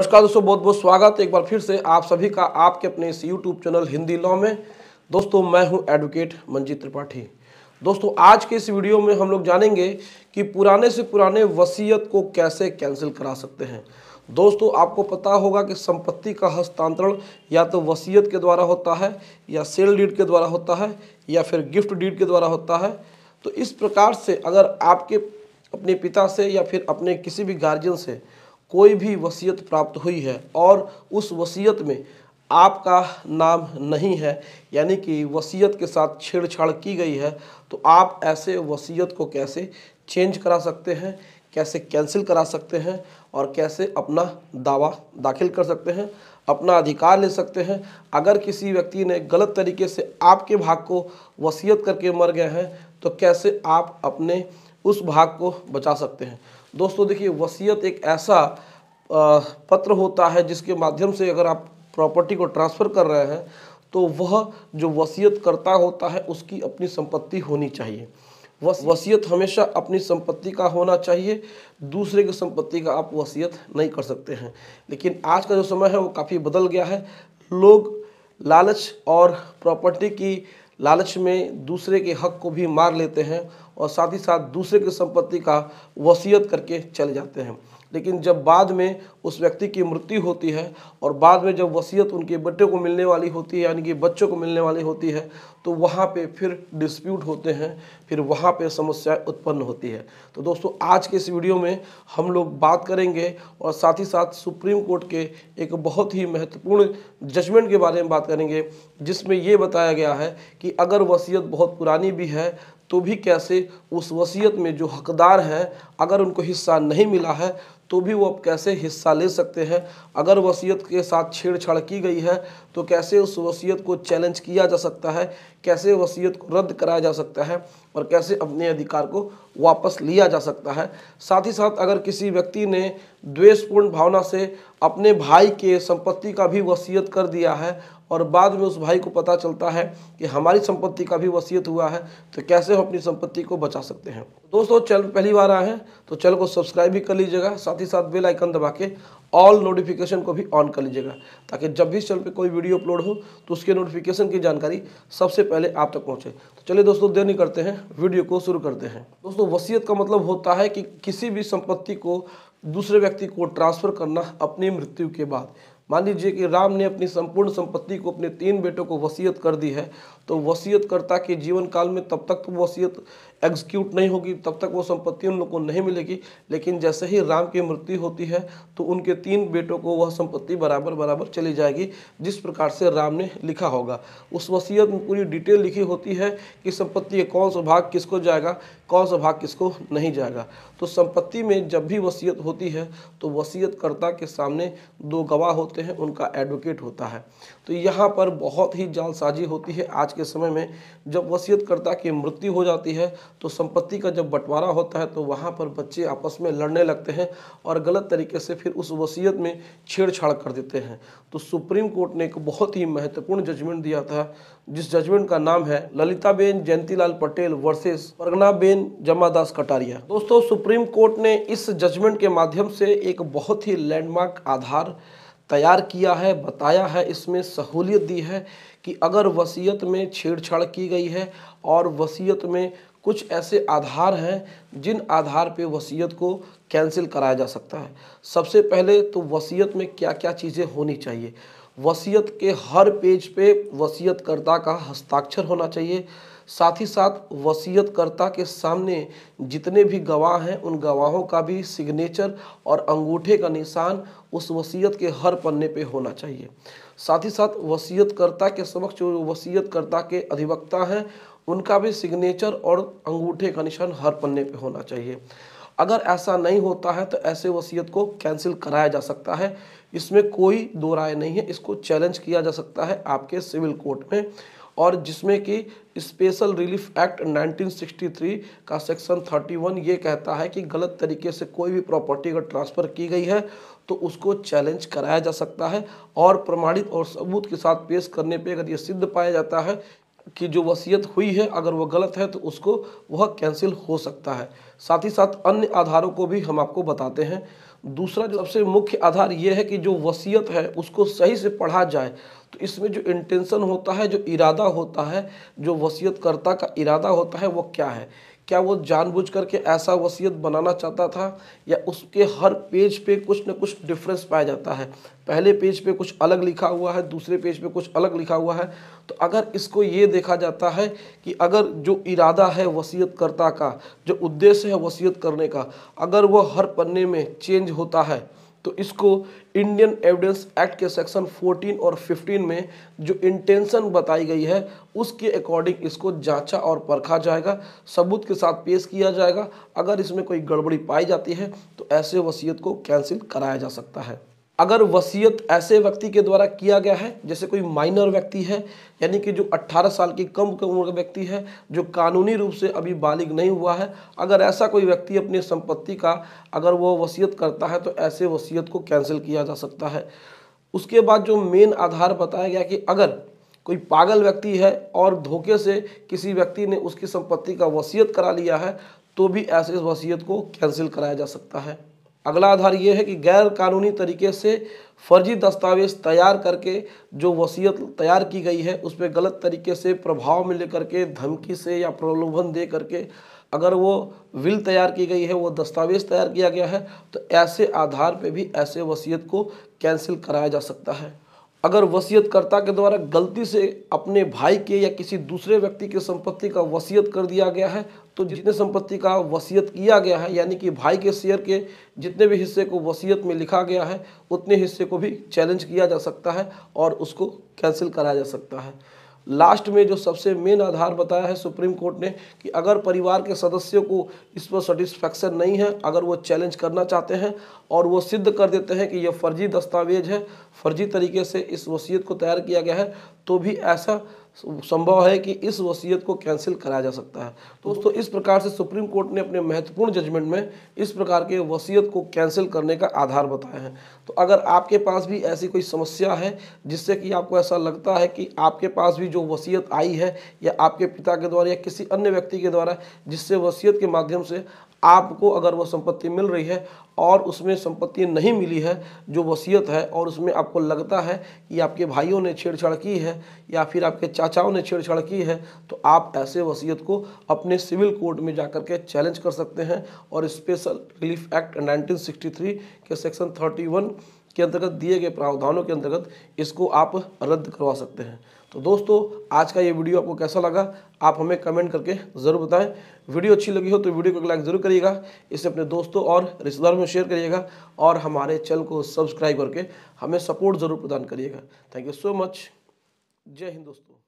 नमस्कार दोस्तों बहुत बहुत स्वागत एक बार फिर से आप सभी का आपके अपने इस यूट्यूब चैनल हिंदी लॉ में दोस्तों मैं हूं एडवोकेट मंजीत त्रिपाठी दोस्तों आज के इस वीडियो में हम लोग जानेंगे कि पुराने से पुराने वसीयत को कैसे कैंसिल करा सकते हैं दोस्तों आपको पता होगा कि संपत्ति का हस्तांतरण या तो वसीयत के द्वारा होता है या सेल डीड के द्वारा होता है या फिर गिफ्ट डीड के द्वारा होता है तो इस प्रकार से अगर आपके अपने पिता से या फिर अपने किसी भी गार्जियन से कोई भी वसीयत प्राप्त हुई है और उस वसीयत में आपका नाम नहीं है यानी कि वसीयत के साथ छेड़छाड़ की गई है तो आप ऐसे वसीयत को कैसे चेंज करा सकते हैं कैसे कैंसिल करा सकते हैं और कैसे अपना दावा दाखिल कर सकते हैं अपना अधिकार ले सकते हैं अगर किसी व्यक्ति ने गलत तरीके से आपके भाग को वसीयत करके मर गए हैं तो कैसे आप अपने उस भाग को बचा सकते हैं दोस्तों देखिए वसीयत एक ऐसा पत्र होता है जिसके माध्यम से अगर आप प्रॉपर्टी को ट्रांसफ़र कर रहे हैं तो वह जो वसीयत करता होता है उसकी अपनी संपत्ति होनी चाहिए वस वसीयत हमेशा अपनी संपत्ति का होना चाहिए दूसरे की संपत्ति का आप वसीयत नहीं कर सकते हैं लेकिन आज का जो समय है वो काफ़ी बदल गया है लोग लालच और प्रॉपर्टी की लालच में दूसरे के हक को भी मार लेते हैं और साथ ही साथ दूसरे की संपत्ति का वसीयत करके चले जाते हैं लेकिन जब बाद में उस व्यक्ति की मृत्यु होती है और बाद में जब वसीयत उनके बेटे को मिलने वाली होती है यानी कि बच्चों को मिलने वाली होती है तो वहाँ पे फिर डिस्प्यूट होते हैं फिर वहाँ पे समस्याएं उत्पन्न होती है तो दोस्तों आज के इस वीडियो में हम लोग बात करेंगे और साथ ही साथ सुप्रीम कोर्ट के एक बहुत ही महत्वपूर्ण जजमेंट के बारे में बात करेंगे जिसमें ये बताया गया है कि अगर वसीयत बहुत पुरानी भी है तो भी कैसे उस वसीयत में जो हकदार हैं अगर उनको हिस्सा नहीं मिला है तो भी वो अब कैसे हिस्सा ले सकते हैं अगर वसीयत के साथ छेड़छाड़ की गई है तो कैसे उस वसीयत को चैलेंज किया जा सकता है कैसे वसीयत को रद्द कराया जा सकता है और कैसे अपने अधिकार को वापस लिया जा सकता है साथ ही साथ अगर किसी व्यक्ति ने द्वेषपूर्ण भावना से अपने भाई के संपत्ति का भी वसीयत कर दिया है और बाद में उस भाई को पता चलता है कि हमारी संपत्ति का भी वसीयत हुआ है तो कैसे हम अपनी संपत्ति को बचा सकते हैं दोस्तों चैनल पहली बार आए हैं तो चैनल को सब्सक्राइब भी कर लीजिएगा साथ ही साथ बेल आइकन दबा के ऑल नोटिफिकेशन को भी ऑन कर लीजिएगा ताकि जब भी इस चैनल पर कोई वीडियो अपलोड हो तो उसके नोटिफिकेशन की जानकारी सबसे पहले आप तक पहुँचे तो चलिए दोस्तों देर नहीं करते हैं वीडियो को शुरू करते हैं दोस्तों वसीयत का मतलब होता है कि किसी भी संपत्ति को दूसरे व्यक्ति को ट्रांसफ़र करना अपनी मृत्यु के बाद मान लीजिए कि राम ने अपनी संपूर्ण संपत्ति को अपने तीन बेटों को वसीयत कर दी है तो वसीयतकर्ता के जीवन काल में तब तक तो वसीयत एग्जीक्यूट नहीं होगी तब तक वो संपत्ति उन लोग को नहीं मिलेगी लेकिन जैसे ही राम की मृत्यु होती है तो उनके तीन बेटों को वह संपत्ति बराबर बराबर चली जाएगी जिस प्रकार से राम ने लिखा होगा उस वसीयत में पूरी डिटेल लिखी होती है कि संपत्ति का कौन सा भाग किसको जाएगा कौन सा भाग किसको नहीं जाएगा तो संपत्ति में जब भी वसीयत होती है तो वसीयतकर्ता के सामने दो गवाह होते होते हैं उनका एडवोकेट होता है तो यहाँ पर बहुत ही जालसाजी होती है आज के समय में जब वसीयतकर्ता की मृत्यु हो जाती है तो संपत्ति का जब बंटवारा होता है तो वहाँ पर बच्चे आपस में लड़ने लगते हैं और गलत तरीके से फिर उस वसीयत में छेड़छाड़ कर देते हैं तो सुप्रीम कोर्ट ने एक बहुत ही महत्वपूर्ण जजमेंट दिया था जिस जजमेंट का नाम है ललिताबेन जयंतीलाल पटेल वर्सेस परगनाबेन जमादास कटारिया दोस्तों सुप्रीम कोर्ट ने इस जजमेंट के माध्यम से एक बहुत ही लैंडमार्क आधार तैयार किया है बताया है इसमें सहूलियत दी है कि अगर वसीयत में छेड़छाड़ की गई है और वसीयत में कुछ ऐसे आधार हैं जिन आधार पे वसीयत को कैंसिल कराया जा सकता है सबसे पहले तो वसीयत में क्या क्या चीज़ें होनी चाहिए वसीयत के हर पेज पे वसीयतकर्ता का हस्ताक्षर होना चाहिए साथ ही साथ वसीयतकर्ता के सामने जितने भी गवाह हैं उन गवाहों का भी सिग्नेचर और अंगूठे का निशान उस वसीयत के हर पन्ने पे होना चाहिए साथ ही साथ वसीयतकर्ता के समक्ष जो वसीयतकर्ता के अधिवक्ता हैं उनका भी सिग्नेचर और अंगूठे का निशान हर पन्ने पे होना चाहिए अगर ऐसा नहीं होता है तो ऐसे वसीयत को कैंसिल कराया जा सकता है इसमें कोई दो राय नहीं है इसको चैलेंज किया जा सकता है आपके सिविल कोर्ट में और जिसमें कि स्पेशल रिलीफ एक्ट 1963 का सेक्शन 31 ये कहता है कि गलत तरीके से कोई भी प्रॉपर्टी अगर ट्रांसफ़र की गई है तो उसको चैलेंज कराया जा सकता है और प्रमाणित और सबूत के साथ पेश करने पे अगर ये सिद्ध पाया जाता है कि जो वसीयत हुई है अगर वह गलत है तो उसको वह कैंसिल हो सकता है साथ ही साथ अन्य आधारों को भी हम आपको बताते हैं दूसरा जो सबसे मुख्य आधार ये है कि जो वसीयत है उसको सही से पढ़ा जाए तो इसमें जो इंटेंशन होता है जो इरादा होता है जो वसीयतकर्ता का इरादा होता है वो क्या है क्या वो जानबूझ करके ऐसा वसीयत बनाना चाहता था या उसके हर पेज पे कुछ न कुछ डिफरेंस पाया जाता है पहले पेज पे कुछ अलग लिखा हुआ है दूसरे पेज पे कुछ अलग लिखा हुआ है तो अगर इसको ये देखा जाता है कि अगर जो इरादा है वसीयत करता का जो उद्देश्य है वसीयत करने का अगर वह हर पन्ने में चेंज होता है तो इसको इंडियन एविडेंस एक्ट के सेक्शन 14 और 15 में जो इंटेंशन बताई गई है उसके अकॉर्डिंग इसको जांचा और परखा जाएगा सबूत के साथ पेश किया जाएगा अगर इसमें कोई गड़बड़ी पाई जाती है तो ऐसे वसीयत को कैंसिल कराया जा सकता है अगर वसीयत ऐसे व्यक्ति के द्वारा किया गया है जैसे कोई माइनर व्यक्ति है यानी कि जो 18 साल की कम उम्र का व्यक्ति है जो कानूनी रूप से अभी बालिग नहीं हुआ है अगर ऐसा कोई व्यक्ति अपनी संपत्ति का अगर वो वसीयत करता है तो ऐसे वसीयत को कैंसिल किया जा सकता है उसके बाद जो मेन आधार बताया गया कि अगर कोई पागल व्यक्ति है और धोखे से किसी व्यक्ति ने उसकी संपत्ति का वसीयत करा लिया है तो भी ऐसे वसीयत को कैंसिल कराया जा सकता है अगला आधार ये है कि गैर कानूनी तरीके से फर्जी दस्तावेज तैयार करके जो वसीयत तैयार की गई है उस पर गलत तरीके से प्रभाव में लेकर के धमकी से या प्रलोभन दे करके अगर वो विल तैयार की गई है वो दस्तावेज तैयार किया गया है तो ऐसे आधार पे भी ऐसे वसीयत को कैंसिल कराया जा सकता है अगर वसीयतकर्ता के द्वारा गलती से अपने भाई के या किसी दूसरे व्यक्ति के संपत्ति का वसीयत कर दिया गया है तो जितने संपत्ति का वसीयत किया गया है यानी कि भाई के शेयर के जितने भी हिस्से को वसीयत में लिखा गया है उतने हिस्से को भी चैलेंज किया जा सकता है और उसको कैंसिल कराया जा सकता है लास्ट में जो सबसे मेन आधार बताया है सुप्रीम कोर्ट ने कि अगर परिवार के सदस्यों को इस पर सेटिस्फैक्शन नहीं है अगर वो चैलेंज करना चाहते हैं और वो सिद्ध कर देते हैं कि यह फर्जी दस्तावेज है फर्जी तरीके से इस वसीयत को तैयार किया गया है तो भी ऐसा संभव है कि इस वसीयत को कैंसिल कराया जा सकता है तो दोस्तों इस प्रकार से सुप्रीम कोर्ट ने अपने महत्वपूर्ण जजमेंट में इस प्रकार के वसीयत को कैंसिल करने का आधार बताया है तो अगर आपके पास भी ऐसी कोई समस्या है जिससे कि आपको ऐसा लगता है कि आपके पास भी जो वसीयत आई है या आपके पिता के द्वारा या किसी अन्य व्यक्ति के द्वारा जिससे वसीयत के माध्यम से आपको अगर वह संपत्ति मिल रही है और उसमें संपत्ति नहीं मिली है जो वसीयत है और उसमें आपको लगता है कि आपके भाइयों ने छेड़छाड़ की है या फिर आपके चाचाओं ने छेड़छाड़ की है तो आप ऐसे वसीयत को अपने सिविल कोर्ट में जा कर के चैलेंज कर सकते हैं और स्पेशल रिलीफ एक्ट 1963 के सेक्शन 31 के अंतर्गत दिए गए प्रावधानों के अंतर्गत इसको आप रद्द करवा सकते हैं तो दोस्तों आज का ये वीडियो आपको कैसा लगा आप हमें कमेंट करके ज़रूर बताएं वीडियो अच्छी लगी हो तो वीडियो को लाइक ज़रूर करिएगा इसे अपने दोस्तों और रिश्तेदारों में शेयर करिएगा और हमारे चैनल को सब्सक्राइब करके हमें सपोर्ट ज़रूर प्रदान करिएगा थैंक यू सो मच जय हिंद दोस्तों